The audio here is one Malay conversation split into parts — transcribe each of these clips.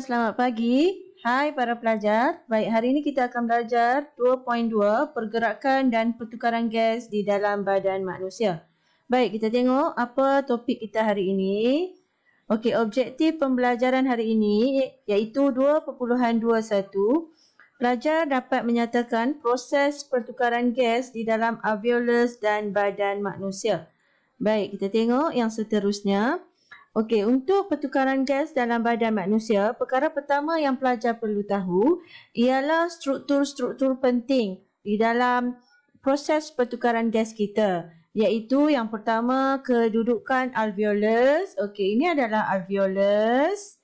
selamat pagi. Hai para pelajar. Baik, hari ini kita akan belajar 2.2 pergerakan dan pertukaran gas di dalam badan manusia. Baik, kita tengok apa topik kita hari ini. Okey, objektif pembelajaran hari ini iaitu 2.21. Pelajar dapat menyatakan proses pertukaran gas di dalam alveolus dan badan manusia. Baik, kita tengok yang seterusnya. Okey, untuk pertukaran gas dalam badan manusia, perkara pertama yang pelajar perlu tahu ialah struktur-struktur penting di dalam proses pertukaran gas kita. Iaitu yang pertama, kedudukan alveolus. Okey, ini adalah alveolus.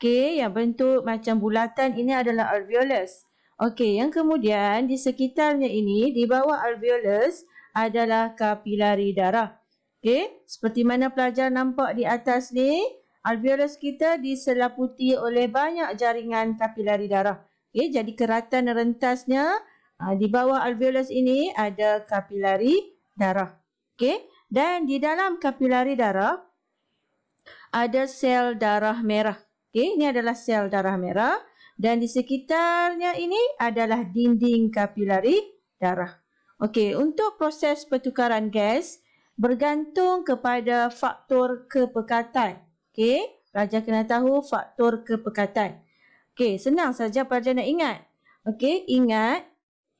Okey, yang bentuk macam bulatan ini adalah alveolus. Okey, yang kemudian di sekitarnya ini, di bawah alveolus adalah kapilari darah. Okey, seperti mana pelajar nampak di atas ni, alveolus kita diselaputi oleh banyak jaringan kapilari darah. Okey, jadi keratan rentasnya uh, di bawah alveolus ini ada kapilari darah. Okey, dan di dalam kapilari darah ada sel darah merah. Okey, ini adalah sel darah merah dan di sekitarnya ini adalah dinding kapilari darah. Okey, untuk proses pertukaran gas, bergantung kepada faktor kepekatan. Okey, raja kena tahu faktor kepekatan. Okey, senang saja pelajar nak ingat. Okey, ingat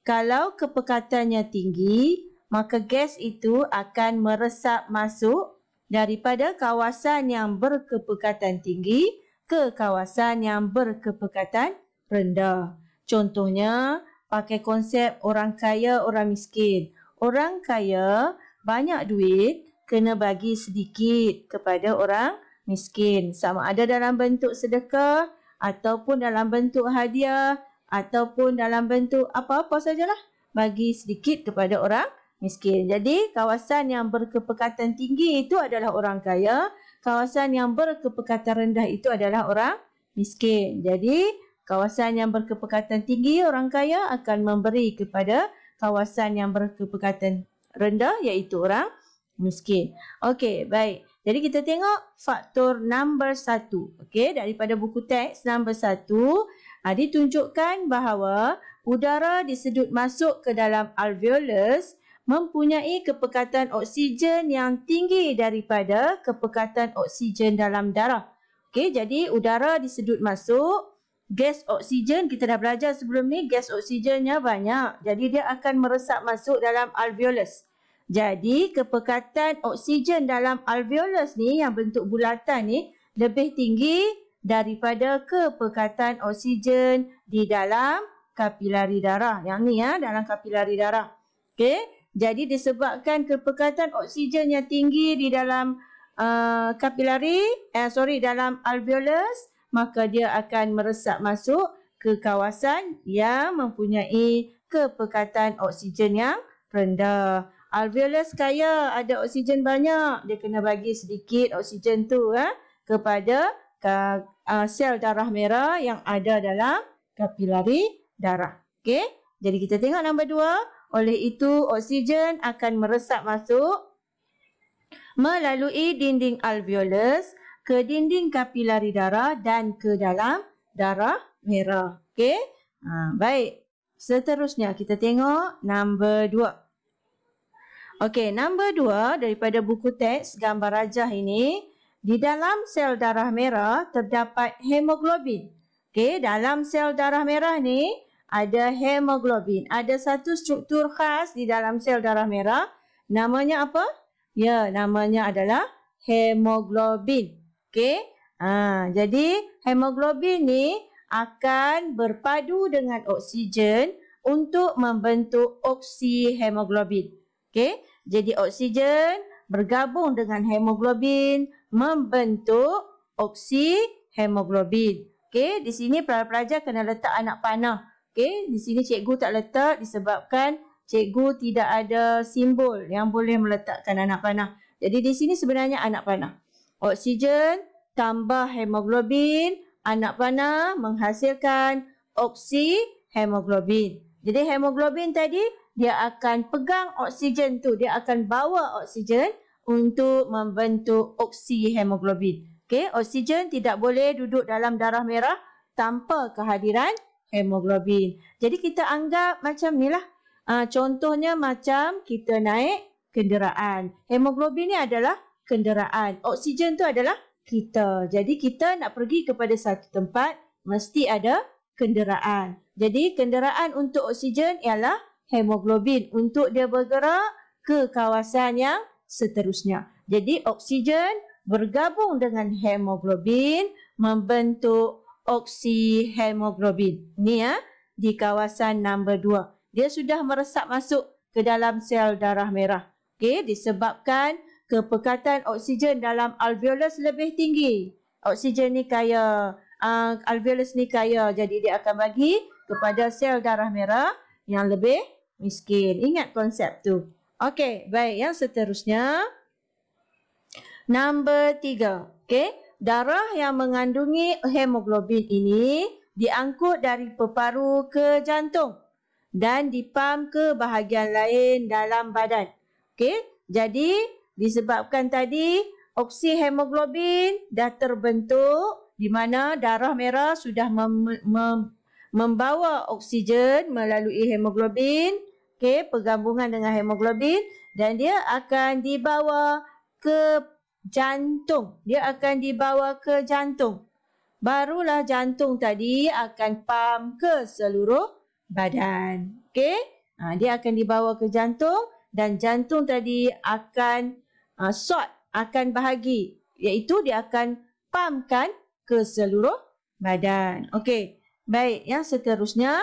kalau kepekatannya tinggi, maka gas itu akan meresap masuk daripada kawasan yang berkepekatan tinggi ke kawasan yang berkepekatan rendah. Contohnya, pakai konsep orang kaya, orang miskin. Orang kaya, banyak duit kena bagi sedikit kepada orang miskin sama ada dalam bentuk sedekah ataupun dalam bentuk hadiah ataupun dalam bentuk apa-apa sajalah bagi sedikit kepada orang miskin. Jadi kawasan yang berkepekatan tinggi itu adalah orang kaya, kawasan yang berkepekatan rendah itu adalah orang miskin. Jadi kawasan yang berkepekatan tinggi orang kaya akan memberi kepada kawasan yang berkepekatan rendah iaitu orang miskin. Okey, baik. Jadi kita tengok faktor number satu. Okey, daripada buku teks number satu, ha, ditunjukkan bahawa udara disedut masuk ke dalam alveolus mempunyai kepekatan oksigen yang tinggi daripada kepekatan oksigen dalam darah. Okey, jadi udara disedut masuk, gas oksigen, kita dah belajar sebelum ni, gas oksigennya banyak. Jadi dia akan meresap masuk dalam alveolus. Jadi kepekatan oksigen dalam alveolus ni yang bentuk bulatan ni lebih tinggi daripada kepekatan oksigen di dalam kapilari darah. Yang ni ya, dalam kapilari darah. Okey. Jadi disebabkan kepekatan oksigen yang tinggi di dalam uh, kapilari, eh sorry dalam alveolus, maka dia akan meresap masuk ke kawasan yang mempunyai kepekatan oksigen yang rendah. Alveolus kaya ada oksigen banyak, dia kena bagi sedikit oksigen tu eh, kepada ke, uh, sel darah merah yang ada dalam kapilari darah. Okey. Jadi kita tengok nombor dua. Oleh itu, oksigen akan meresap masuk melalui dinding alveolus ke dinding kapilari darah dan ke dalam darah merah. Okey. Ha, baik. Seterusnya kita tengok nombor dua. Okey, nombor dua daripada buku teks gambar rajah ini, di dalam sel darah merah terdapat hemoglobin. Okey, dalam sel darah merah ni ada hemoglobin. Ada satu struktur khas di dalam sel darah merah. Namanya apa? Ya, namanya adalah hemoglobin. Okey, ha, jadi hemoglobin ni akan berpadu dengan oksigen untuk membentuk oksihemoglobin. hemoglobin. Okey, jadi oksigen bergabung dengan hemoglobin membentuk oksi hemoglobin. Okey, di sini pelajar-pelajar kena letak anak panah. Okey, di sini cikgu tak letak disebabkan cikgu tidak ada simbol yang boleh meletakkan anak panah. Jadi di sini sebenarnya anak panah. Oksigen tambah hemoglobin, anak panah menghasilkan oksi hemoglobin. Jadi hemoglobin tadi dia akan pegang oksigen tu dia akan bawa oksigen untuk membentuk oksihemoglobin okey oksigen tidak boleh duduk dalam darah merah tanpa kehadiran hemoglobin jadi kita anggap macam nilah uh, ah, contohnya macam kita naik kenderaan hemoglobin ni adalah kenderaan oksigen tu adalah kita jadi kita nak pergi kepada satu tempat mesti ada kenderaan jadi kenderaan untuk oksigen ialah hemoglobin untuk dia bergerak ke kawasan yang seterusnya. Jadi oksigen bergabung dengan hemoglobin membentuk oksihemoglobin. Ni ya di kawasan nombor 2. Dia sudah meresap masuk ke dalam sel darah merah. Okey, disebabkan kepekatan oksigen dalam alveolus lebih tinggi. Oksigen ni kaya, uh, alveolus ni kaya jadi dia akan bagi kepada sel darah merah yang lebih miskin. Ingat konsep tu. Okey, baik. Yang seterusnya. Number tiga. Okey. Darah yang mengandungi hemoglobin ini diangkut dari peparu ke jantung dan dipam ke bahagian lain dalam badan. Okey. Jadi, disebabkan tadi oksihemoglobin dah terbentuk di mana darah merah sudah mem mem membawa oksigen melalui hemoglobin, okey, pergabungan dengan hemoglobin dan dia akan dibawa ke jantung. Dia akan dibawa ke jantung. Barulah jantung tadi akan pam ke seluruh badan. Okey? Ha, dia akan dibawa ke jantung dan jantung tadi akan ha, sort, akan bahagi iaitu dia akan pamkan ke seluruh badan. Okey. Baik, yang seterusnya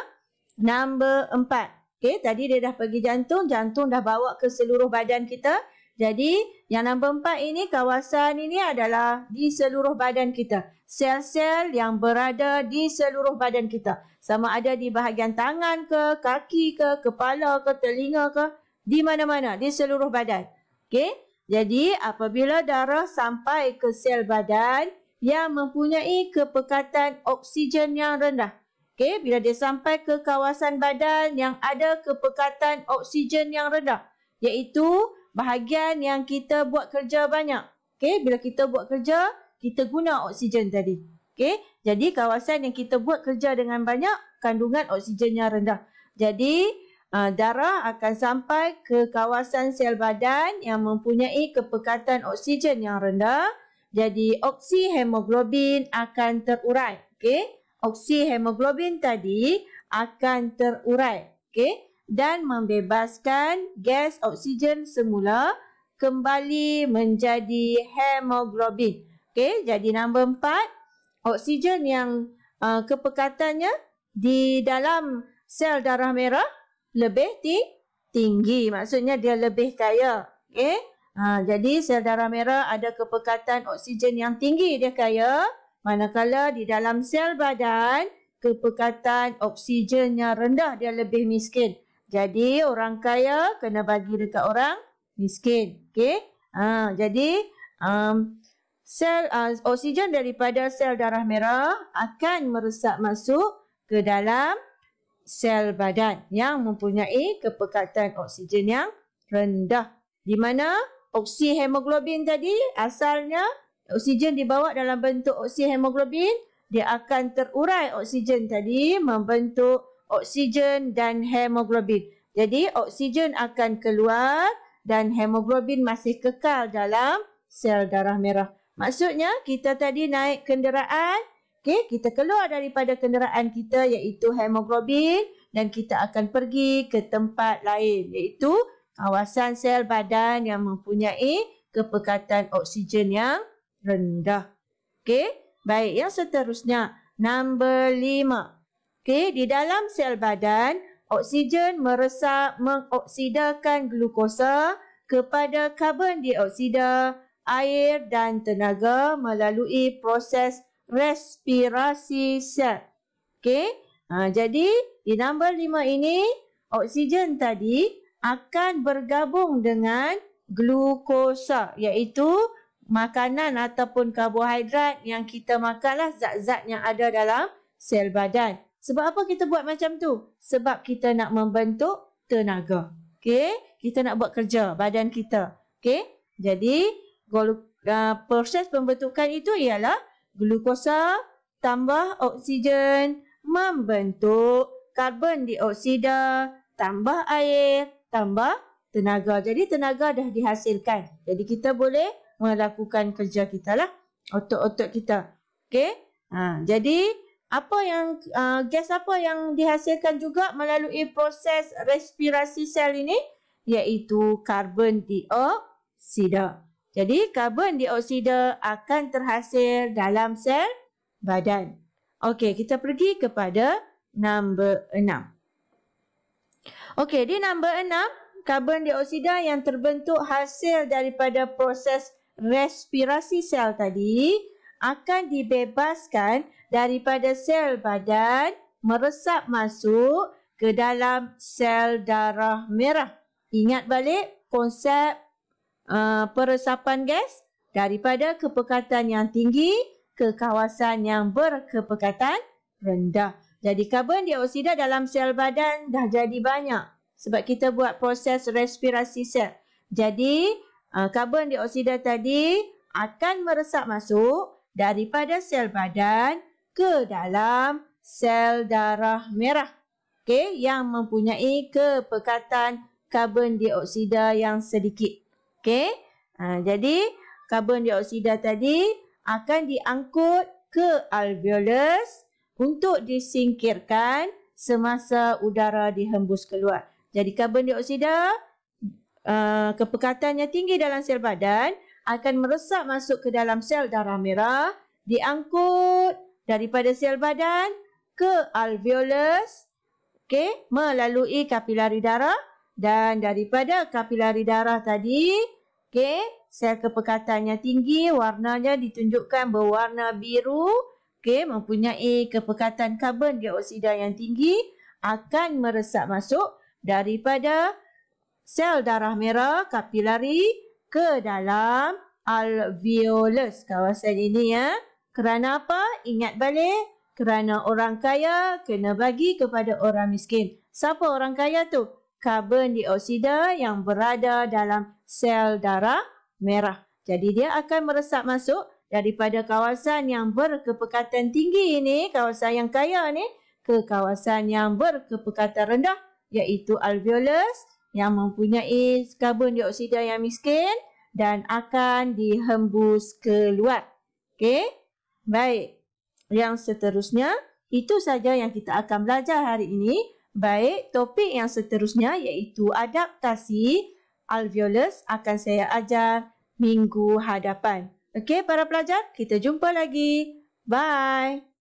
number 4. Okey, tadi dia dah pergi jantung, jantung dah bawa ke seluruh badan kita. Jadi, yang number 4 ini kawasan ini adalah di seluruh badan kita. Sel-sel yang berada di seluruh badan kita. Sama ada di bahagian tangan ke, kaki ke, kepala ke, telinga ke, di mana-mana, di seluruh badan. Okey. Jadi, apabila darah sampai ke sel badan, yang mempunyai kepekatan oksigen yang rendah. Okey, bila dia sampai ke kawasan badan yang ada kepekatan oksigen yang rendah, iaitu bahagian yang kita buat kerja banyak. Okey, bila kita buat kerja, kita guna oksigen tadi. Okey, jadi kawasan yang kita buat kerja dengan banyak, kandungan oksigennya rendah. Jadi, ah, darah akan sampai ke kawasan sel badan yang mempunyai kepekatan oksigen yang rendah. Jadi oksihemoglobin akan terurai. Okey. Oksihemoglobin tadi akan terurai. Okey. Dan membebaskan gas oksigen semula kembali menjadi hemoglobin. Okey. Jadi nombor empat. Oksigen yang uh, kepekatannya di dalam sel darah merah lebih tinggi. Maksudnya dia lebih kaya. Okey. Ha, jadi sel darah merah ada kepekatan oksigen yang tinggi dia kaya. Manakala di dalam sel badan, kepekatan oksigennya rendah dia lebih miskin. Jadi orang kaya kena bagi dekat orang miskin. Okay? Ha, jadi um, sel uh, oksigen daripada sel darah merah akan meresap masuk ke dalam sel badan yang mempunyai kepekatan oksigen yang rendah. Di mana oksihemoglobin tadi asalnya oksigen dibawa dalam bentuk oksihemoglobin dia akan terurai oksigen tadi membentuk oksigen dan hemoglobin. Jadi oksigen akan keluar dan hemoglobin masih kekal dalam sel darah merah. Maksudnya kita tadi naik kenderaan, okey, kita keluar daripada kenderaan kita iaitu hemoglobin dan kita akan pergi ke tempat lain iaitu kawasan sel badan yang mempunyai kepekatan oksigen yang rendah. Okey, baik yang seterusnya number lima. Okey, di dalam sel badan oksigen meresap mengoksidakan glukosa kepada karbon dioksida, air dan tenaga melalui proses respirasi sel. Okey, ha, jadi di number lima ini oksigen tadi akan bergabung dengan glukosa iaitu makanan ataupun karbohidrat yang kita makanlah zat-zat yang ada dalam sel badan. Sebab apa kita buat macam tu? Sebab kita nak membentuk tenaga. Okey, kita nak buat kerja badan kita. Okey. Jadi uh, proses pembentukan itu ialah glukosa tambah oksigen membentuk karbon dioksida tambah air tambah tenaga. Jadi tenaga dah dihasilkan. Jadi kita boleh melakukan kerja kita lah. Otot-otot kita. Okay. Ha, jadi apa yang uh, gas apa yang dihasilkan juga melalui proses respirasi sel ini iaitu karbon dioksida. Jadi karbon dioksida akan terhasil dalam sel badan. Okey, kita pergi kepada number 6. Okey, di nombor enam, karbon dioksida yang terbentuk hasil daripada proses respirasi sel tadi akan dibebaskan daripada sel badan meresap masuk ke dalam sel darah merah. Ingat balik konsep uh, peresapan gas daripada kepekatan yang tinggi ke kawasan yang berkepekatan rendah. Jadi karbon dioksida dalam sel badan dah jadi banyak sebab kita buat proses respirasi sel. Jadi uh, karbon dioksida tadi akan meresap masuk daripada sel badan ke dalam sel darah merah. okay? yang mempunyai kepekatan karbon dioksida yang sedikit. Okey, uh, jadi karbon dioksida tadi akan diangkut ke alveolus untuk disingkirkan semasa udara dihembus keluar. Jadi karbon dioksida uh, kepekatannya tinggi dalam sel badan akan meresap masuk ke dalam sel darah merah, diangkut daripada sel badan ke alveolus, okay, melalui kapilari darah dan daripada kapilari darah tadi, okay, sel kepekatannya tinggi, warnanya ditunjukkan berwarna biru, okey mempunyai kepekatan karbon dioksida yang tinggi akan meresap masuk daripada sel darah merah kapilari ke dalam alveolus kawasan ini ya kerana apa ingat balik kerana orang kaya kena bagi kepada orang miskin siapa orang kaya tu karbon dioksida yang berada dalam sel darah merah jadi dia akan meresap masuk daripada kawasan yang berkepekatan tinggi ini, kawasan yang kaya ni, ke kawasan yang berkepekatan rendah iaitu alveolus yang mempunyai karbon dioksida yang miskin dan akan dihembus keluar. Okey? Baik. Yang seterusnya, itu saja yang kita akan belajar hari ini. Baik, topik yang seterusnya iaitu adaptasi alveolus akan saya ajar minggu hadapan. Okey, para pelajar, kita jumpa lagi. Bye.